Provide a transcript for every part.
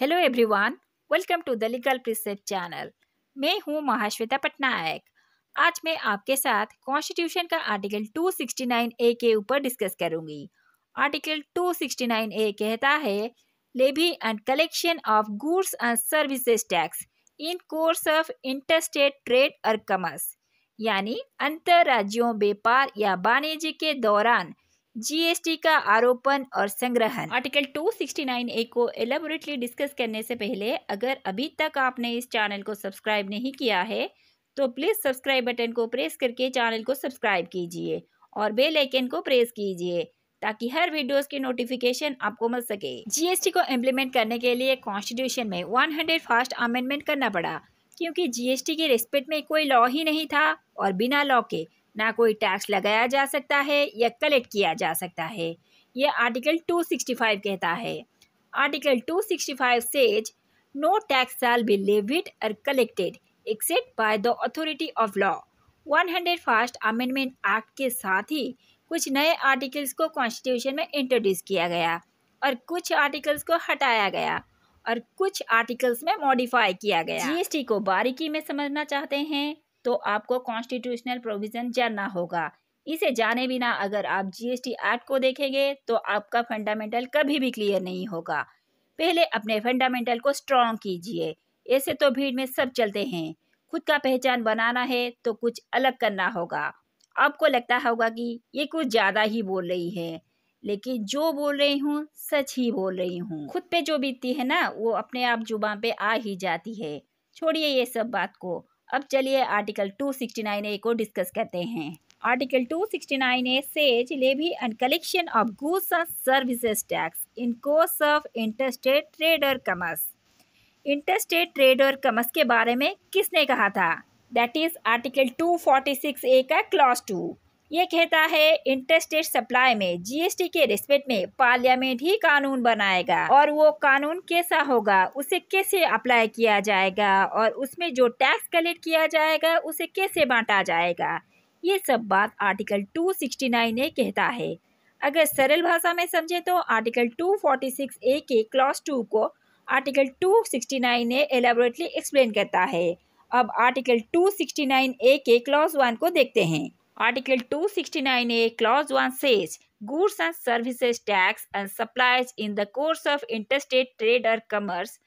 hello everyone welcome to the legal precept channel मैं हूं महाश्वेता पटनायक आज मैं आपके साथ कॉन्स्टिट्यूशन का आर्टिकल 269 ए के ऊपर डिस्कस करूंगी आर्टिकल 269 ए कहता है levy and collection of goods and services tax in course of interstate trade और कमर्स यानी अंतर राज्यों व्यापार या वाणिज्य के दौरान जीएसटी का आरोपण और संग्रहण आर्टिकल 269 ए को एलेबोरेटली डिस्कस करने से पहले अगर अभी तक आपने इस चैनल को सब्सक्राइब नहीं किया है तो प्लीज़ सब्सक्राइब बटन को प्रेस करके चैनल को सब्सक्राइब कीजिए और बेल आइकन को प्रेस कीजिए ताकि हर वीडियोस की नोटिफिकेशन आपको मिल सके जीएसटी को इम्प्लीमेंट करने के लिए कॉन्स्टिट्यूशन में हंड्रेड फर्स्ट अमेंडमेंट करना पड़ा क्योंकि जीएसटी के रिस्पेक्ट में कोई लॉ ही नहीं था और बिना लॉ के ना कोई टैक्स लगाया जा सकता है या कलेक्ट किया जा सकता है यह आर्टिकल 265 कहता है article 265 says tax shall be be or collected except except the authority of law one hundred first amendment act के साथ ही कुछ नए आर्टिकल्स को कॉन्स्टिट्यूशन में इंट्रोड्यूस किया गया और कुछ आर्टिकल्स को हटाया गया और कुछ आर्टिकल्स में मॉडिफाई किया गया जीएसटी को बारीकी में समझना चाहते हैं तो आपको कॉन्स्टिट्यूशनल प्रोविज़न जानना होगा इसे जाने बिना अगर आप जीएसटी एक्ट को देखेंगे तो आपका फंडामेंटल कभी भी क्लियर नहीं होगा पहले अपने फंडामेंटल को स्ट्रॉन्ग कीजिए ऐसे तो भीड़ में सब चलते हैं खुद का पहचान बनाना है तो कुछ अलग करना होगा आपको लगता होगा कि ये कुछ ज़्यादा ही बोल रही है लेकिन जो बोल रही हूँ सच ही बोल रही हूँ खुद पे जो बीतती है ना वो अपने आप जुबान पे आ ही जाती है छोड़िए ये सब बात को अब चलिए आर्टिकल 269 ए को डिस्कस करते हैं article 269 A says levy and collection of goods and services tax in course of interstate trade और कमर्स इंटरस्टेट ट्रेड और कमर्स के बारे में किसने कहा था दैट इज आर्टिकल 246 ए का क्लॉज टू ये कहता है इंटरस्टेट सप्लाई में जीएसटी के रिस्पेक्ट में पार्लियामेंट ही कानून बनाएगा और वो कानून कैसा होगा उसे कैसे अप्लाई किया जाएगा और उसमें जो टैक्स कलेक्ट किया जाएगा उसे कैसे बांटा जाएगा ये सब बात आर्टिकल 269 ने कहता है अगर सरल भाषा में समझे तो आर्टिकल 246 ए के क्लॉस टू को आर्टिकल 269 ने एलेबोरेटली एक्सप्लेन करता है अब आर्टिकल 269 ए के क्लॉस वन को देखते हैं Article 269A Clause 1 says Goods and services tax and supplies in the course of interstate trade or commerce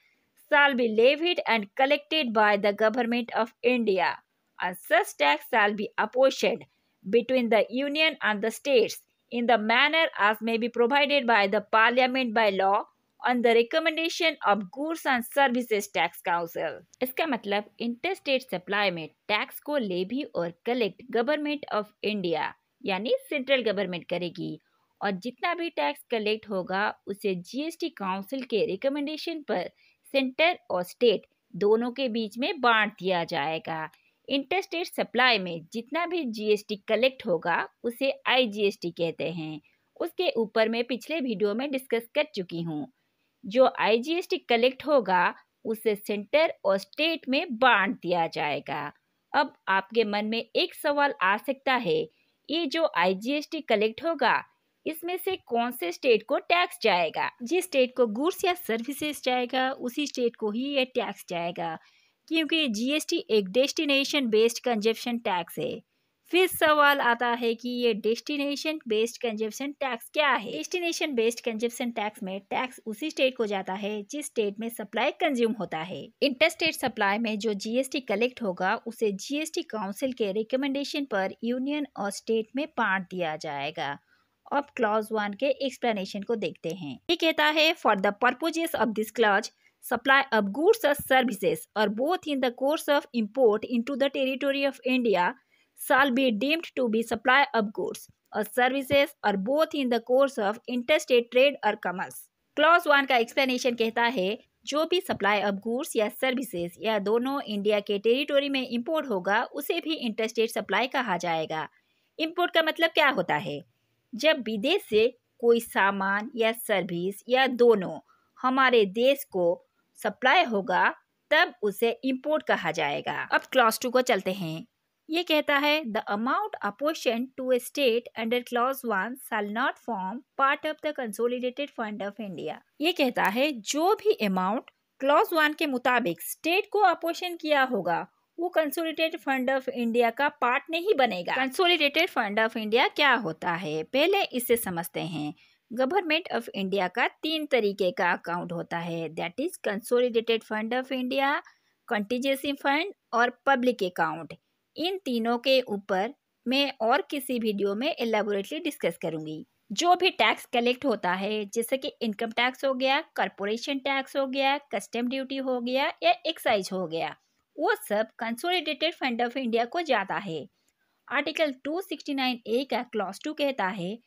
shall be levied and collected by the Government of India, and such tax shall be apportioned between the Union and the states in the manner as may be provided by the Parliament by law on the recommendation of goods and services tax council इसका मतलब interstate supply में tax को levy और collect government of India यानी central government करेगी और जितना भी टैक्स कलेक्ट होगा उसे जीएसटी काउंसिल के रिकमेंडेशन पर सेंटर और स्टेट दोनों के बीच में बांट दिया जाएगा इंटरस्टेट सप्लाई में जितना भी जीएसटी कलेक्ट होगा उसे आईजीएसटी कहते हैं उसके ऊपर मैं पिछले वीडियो में डिस्कस कर चुकी हूँ जो आईजीएसटी कलेक्ट होगा उसे सेंटर और स्टेट में बांट दिया जाएगा अब आपके मन में एक सवाल आ सकता है ये जो आईजीएसटी कलेक्ट होगा इसमें से कौन से स्टेट को टैक्स जाएगा जिस स्टेट को गुड्स या सर्विसेज जाएगा उसी स्टेट को ही ये टैक्स जाएगा क्योंकि जीएसटी एक डेस्टिनेशन बेस्ड कंजप्शन टैक्स है फिर सवाल आता है कि ये डेस्टिनेशन बेस्ड कंजप्शन टैक्स क्या है डेस्टिनेशन बेस्ड कंजप्शन टैक्स में टैक्स उसी स्टेट को जाता है जिस स्टेट में सप्लाई कंज्यूम होता है इंटरस्टेट सप्लाई में जो जीएसटी कलेक्ट होगा उसे जीएसटी काउंसिल के रिकमेंडेशन पर यूनियन और स्टेट में बांट दिया जाएगा अब क्लॉज वन के एक्सप्लेनेशन को देखते हैं ये कहता है for the purposes of this clause supply of goods or services or both in the course of import into the territory of India shall be deemed to be supply of goods or services or both in the course of interstate trade or commerce clause one का explanation कहता है जो भी supply of goods या services या दोनों India के territory में इंपोर्ट होगा उसे भी इंटरस्टेट सप्लाई कहा जाएगा इंपोर्ट का मतलब क्या होता है जब विदेश से कोई सामान या सर्विस या दोनों हमारे देश को सप्लाई होगा तब उसे इंपोर्ट कहा जाएगा अब क्लास टू को चलते हैं ये कहता है the amount apportion to a state under clause one shall not form part of the consolidated fund of India ये कहता है जो भी अमाउंट क्लॉज वन के मुताबिक स्टेट को अपोशन किया होगा वो कंसोलिडेटेड फंड ऑफ इंडिया का पार्ट नहीं बनेगा कंसोलिडेटेड फंड ऑफ इंडिया क्या होता है पहले इसे समझते हैं गवर्नमेंट ऑफ इंडिया का तीन तरीके का अकाउंट होता है that is consolidated fund of India contingency fund और पब्लिक अकाउंट इन तीनों के ऊपर मैं और किसी वीडियो में एलेबोरेटली डिस्कस करूँगी जो भी टैक्स कलेक्ट होता है जैसे कि इनकम टैक्स हो गया कॉरपोरेशन टैक्स हो गया कस्टम ड्यूटी हो गया या एक्साइज हो गया वो सब कंसोलिडेटेड फंड ऑफ इंडिया को जाता है आर्टिकल 269 ए का क्लॉज टू कहता है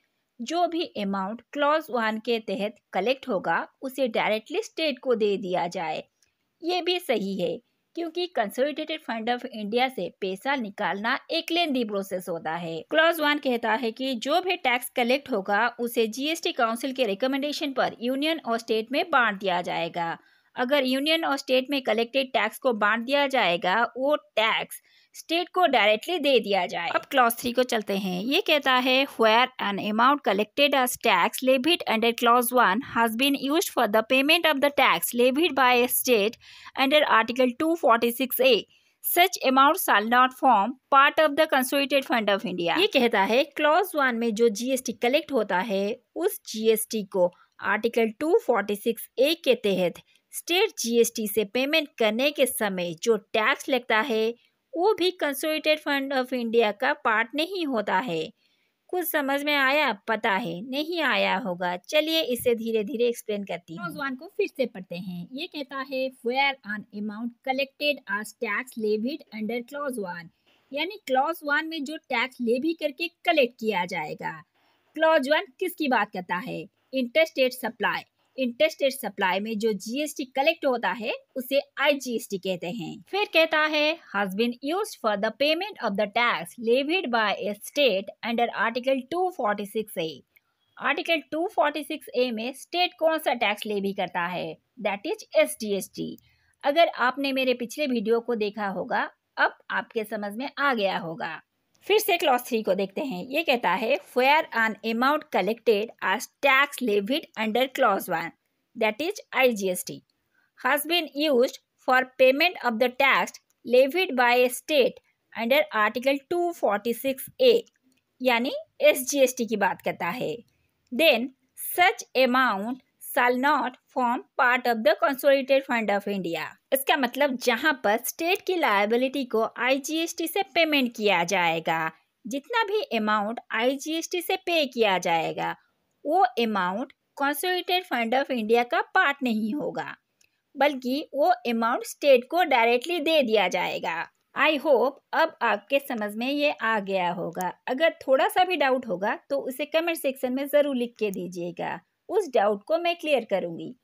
जो भी अमाउंट क्लॉज वन के तहत कलेक्ट होगा उसे डायरेक्टली स्टेट को दे दिया जाए ये भी सही है क्योंकि कंसोलिडेटेड फंड ऑफ इंडिया से पैसा निकालना एक लेंदी प्रोसेस होता है क्लॉज वन कहता है कि जो भी टैक्स कलेक्ट होगा उसे जीएसटी काउंसिल के रिकमेंडेशन पर यूनियन और स्टेट में बांट दिया जाएगा अगर यूनियन और स्टेट में कलेक्टेड टैक्स को बांट दिया जाएगा वो टैक्स स्टेट को डायरेक्टली दे दिया जाए अब क्लॉज थ्री को चलते हैं ये कहता है where an amount collected as tax levied under clause one has been used for the payment of the tax levied by state under article two forty six A such amount shall not form part of the consolidated fund of India ये कहता है clause one में जो GST collect होता है उस GST को article 246 ए के तहत स्टेट जीएसटी से पेमेंट करने के समय जो टैक्स लगता है वो भी कंसोलिडेटेड फंड ऑफ इंडिया का पार्ट नहीं होता है कुछ समझ में आया पता है नहीं आया होगा चलिए इसे धीरे धीरे एक्सप्लेन करती हूँ वन को फिर से पढ़ते हैं ये कहता है where an amount collected as tax levied under clause one यानी क्लॉज वन में जो टैक्स लेवी करके कलेक्ट किया जाएगा क्लॉज वन किसकी बात करता है इंटरस्टेट सप्लाई इंटरेस्टेड सप्लाई में जो जीएसटी कलेक्ट होता है उसे आईजीएसटी कहते हैं फिर कहता है has been used for the payment of the tax levied by a state under article 246 A article 246 A में स्टेट कौन सा टैक्स लेवी करता है दैट इज एसजीएसटी अगर आपने मेरे पिछले वीडियो को देखा होगा अब आपके समझ में आ गया होगा फिर से क्लॉज थ्री को देखते हैं ये कहता है where an amount collected as tax levied under clause one that is I G S T has been used for payment of the tax levied by state under article two forty six A यानी S G S T की बात करता है then such amount shall not form part of the consolidated fund of India इसका मतलब जहां पर state की लाइबिलिटी को आईजीएसटी से पेमेंट किया जाएगा जितना भी अमाउंट आईजीएसटी से पे किया जाएगा वो amount consolidated fund of India का पार्ट नहीं होगा बल्कि वो अमाउंट स्टेट को डायरेक्टली दे दिया जाएगा आई होप अब आपके समझ में ये आ गया होगा अगर थोड़ा सा भी डाउट होगा तो उसे कमेंट सेक्शन में ज़रूर लिख के दीजिएगा उस डाउट को मैं क्लियर करूंगी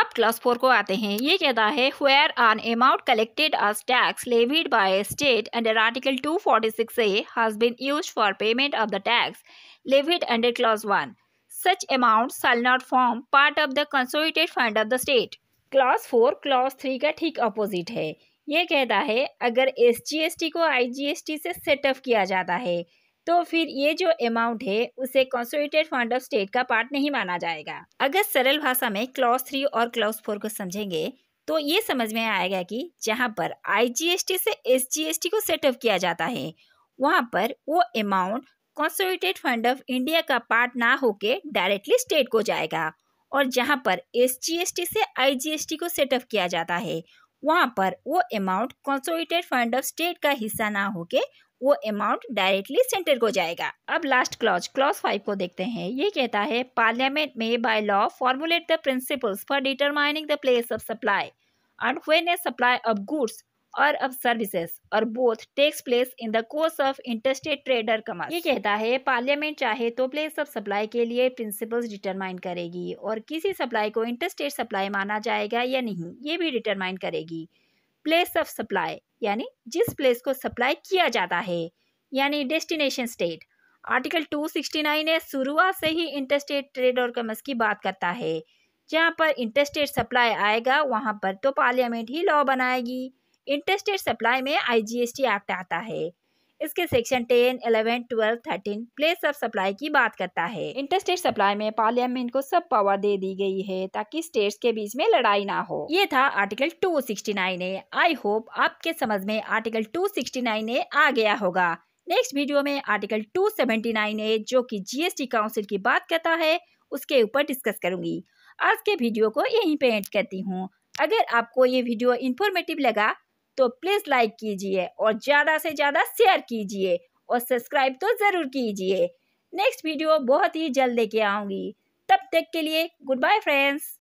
अब क्लास फोर को आते हैं ये कहता है where an amount collected as tax levied by state under article 246 A has been used for payment of the tax levied under clause one such amount shall not form part of the consolidated fund of the state clause four clause three का ठीक opposite है ये कहता है अगर S G S T को I G S T से set up किया जाता है तो फिर ये जो अमाउंट है उसे कॉन्सोलिटेड फंड ऑफ स्टेट का पार्ट नहीं माना जाएगा अगर सरल भाषा में क्लॉज थ्री और क्लॉज फोर को समझेंगे तो ये समझ में आएगा कि जहाँ पर आईजीएसटी से एसजीएसटी को सेटअप किया जाता है वहाँ पर वो amount consolidated fund of India का पार्ट ना होके डायरेक्टली स्टेट को जाएगा और जहाँ पर एसजीएसटी से आईजीएसटी को सेटअप किया जाता है वहाँ पर वो amount consolidated fund of state का हिस्सा ना होके वो अमाउंट डायरेक्टली सेंटर को जाएगा अब लास्ट क्लॉज क्लॉज फाइव को देखते हैं ये कहता है पार्लियामेंट में by law formulate the principles for determining the place of supply and when a supply of goods और अब सर्विसेज और both takes place in the course of interstate trade or commerce ये कहता है पार्लियामेंट चाहे तो place of supply के लिए principles determine करेगी और किसी सप्लाई को इंटरस्टेट सप्लाई माना जाएगा या नहीं ये भी डिटरमाइन करेगी प्लेस ऑफ सप्लाई यानी जिस प्लेस को सप्लाई किया जाता है यानी डेस्टिनेशन स्टेट आर्टिकल 269 है शुरुआत से ही इंटरस्टेट ट्रेड और कमर्स की बात करता है जहाँ पर इंटरस्टेट सप्लाई आएगा वहाँ पर तो पार्लियामेंट ही लॉ बनाएगी इंटरस्टेट सप्लाई में आईजीएसटी एक्ट आता है इसके section ten eleven twelve thirteen place of supply की बात करता है इंटरस्टेट सप्लाई में पार्लियामेंट को सब पावर दे दी गई है ताकि स्टेट्स के बीच में लड़ाई ना हो ये था article two sixty nine A I hope आपके समझ में article two sixty nine A आ गया होगा नेक्स्ट वीडियो में आर्टिकल 279 ए जो कि जीएसटी काउंसिल की बात करता है उसके ऊपर डिस्कस करूंगी आज के वीडियो को यहीं पे एंड करती हूँ अगर आपको ये वीडियो इन्फॉर्मेटिव लगा तो प्लीज़ लाइक कीजिए और ज़्यादा से ज़्यादा शेयर कीजिए और सब्सक्राइब तो ज़रूर कीजिए नेक्स्ट वीडियो बहुत ही जल्द लेके आऊंगी तब तक के लिए गुड बाय फ्रेंड्स